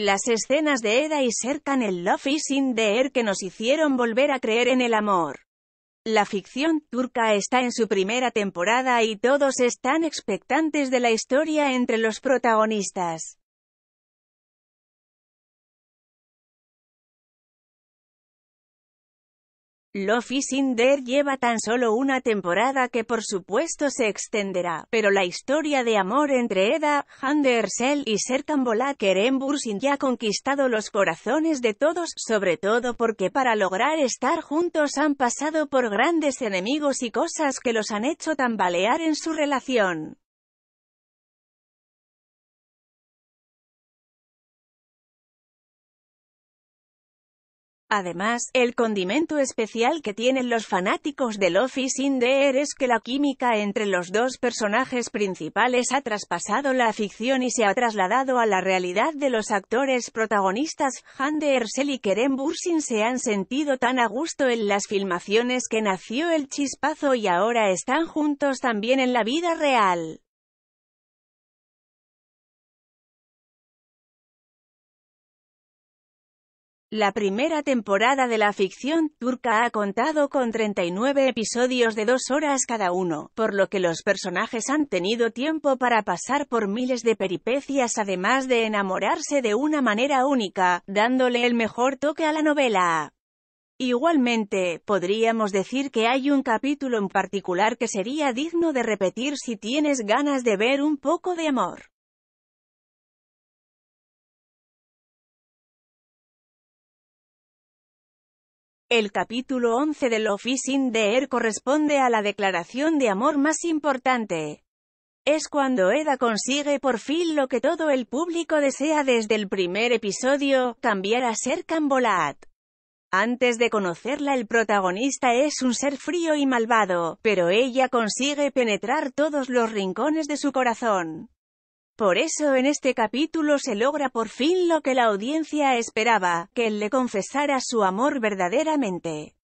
Las escenas de Eda y Serkan el Love is in Air que nos hicieron volver a creer en el amor. La ficción turca está en su primera temporada y todos están expectantes de la historia entre los protagonistas. Love Sinder lleva tan solo una temporada que por supuesto se extenderá, pero la historia de amor entre Eda, Handersel y Serkan Bolaker en Bursin ya ha conquistado los corazones de todos, sobre todo porque para lograr estar juntos han pasado por grandes enemigos y cosas que los han hecho tambalear en su relación. Además, el condimento especial que tienen los fanáticos de Office in the Air es que la química entre los dos personajes principales ha traspasado la ficción y se ha trasladado a la realidad de los actores protagonistas. Hande Ersel y Kerem Bursin se han sentido tan a gusto en las filmaciones que nació el chispazo y ahora están juntos también en la vida real. La primera temporada de la ficción turca ha contado con 39 episodios de dos horas cada uno, por lo que los personajes han tenido tiempo para pasar por miles de peripecias además de enamorarse de una manera única, dándole el mejor toque a la novela. Igualmente, podríamos decir que hay un capítulo en particular que sería digno de repetir si tienes ganas de ver un poco de amor. El capítulo 11 de Love is in the Air corresponde a la declaración de amor más importante. Es cuando Eda consigue por fin lo que todo el público desea desde el primer episodio, cambiar a ser Cambolat. Antes de conocerla el protagonista es un ser frío y malvado, pero ella consigue penetrar todos los rincones de su corazón. Por eso en este capítulo se logra por fin lo que la audiencia esperaba, que él le confesara su amor verdaderamente.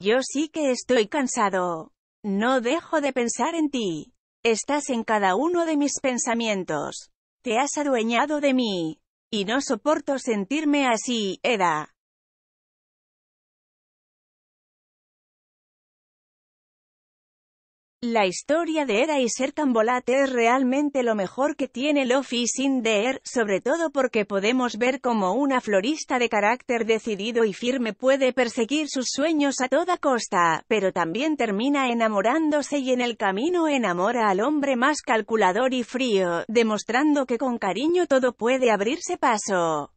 Yo sí que estoy cansado. No dejo de pensar en ti. Estás en cada uno de mis pensamientos. Te has adueñado de mí. Y no soporto sentirme así, Eda. La historia de Era y Ser volátil es realmente lo mejor que tiene Lofi sin Deer, sobre todo porque podemos ver cómo una florista de carácter decidido y firme puede perseguir sus sueños a toda costa, pero también termina enamorándose y en el camino enamora al hombre más calculador y frío, demostrando que con cariño todo puede abrirse paso.